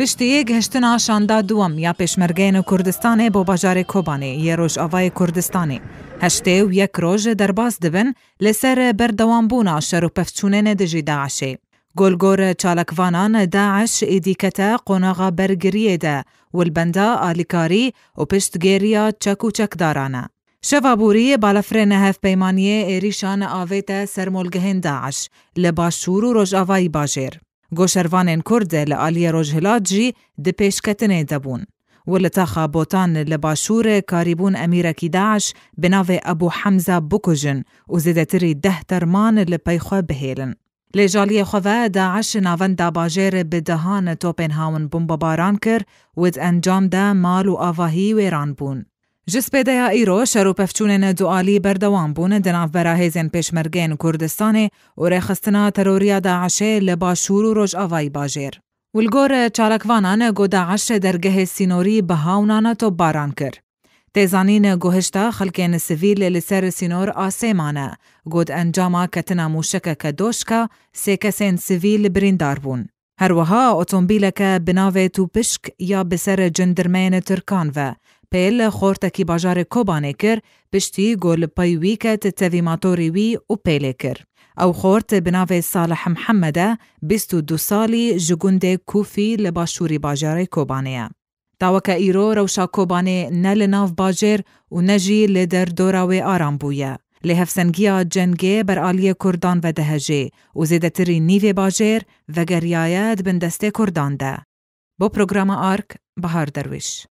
پشتی یک هشتن آشانده دوم یا پشمرگین کردستانه با بجار کوبانه یه روش آوای کردستانه. هشته و یک روز در باز لسر بر دوام بونا شروع پفچونن دجی داعشه. گلگور چالکوانان داعش ایدی کتا قناغا برگریه ده و البندا آلیکاری و پشت گیریا چکو چک دارانه. شوابوری بالفره نهف پیمانیه ایریشان آویت داعش لباشور و روش آوای باجر. گۆشەروانên کورد li aliyê Rojhilat jî di pêşketinê debûn. û li taxa botan li başûrê karîbûn emîrekî daş bi navê Ebu Hemza bikujin û zêdetirî deh derman li peyxwe bihêlin. Lêjaliyê xweve daeş navenda bajêrê bi dehan topên hawin bombebaran kir wed encam de mal û avahî wêran bûn. دیا ایرو جسپێدەیا ئیرۆ شەروپەفچوونێنە دوعالی بەردەوام بوون دەناف بەراهێزێن پێشمەرگێن کردستانه و ڕێخستنا تەرۆریادا عشێ لە باشوور و ڕۆژئاوای باژێر. ولگۆرە چالکوانانە گۆداعشە دەرگەهێ درگه سینوری هاونانە تو باران کرد. تێزانینە گوهشتا خلکین سویل لسر سینور سینۆر ئاسێمانە، گۆد ئەنجاما کەتنا موشەکە کە دۆشکە سێکەسێن سڤیل بریندار بوون. هەروەها ئۆتۆمبیلەکە بناوێت و پشک یا بسرە جندرمێنە ترکانڤە پیل خورتکی باجار کوبانه کر، پشتی گل وی کە وی و پێلێ کرد. او خورت بناوێ صالح محەممەدە 22 سالی سالی کوفی لە باجار کوبانه. کۆبانەیە. داوەکە ایرو روشا کوبانه نه لناف باجر و و لدر لێ آرام آرام بووە. لێ هەفسەنگیا بر بەرعالیە کردان و دەهەژێ و باجر نیڤێ باژێر بندست کردان ده بۆ پروگرام آرک بهار درویش.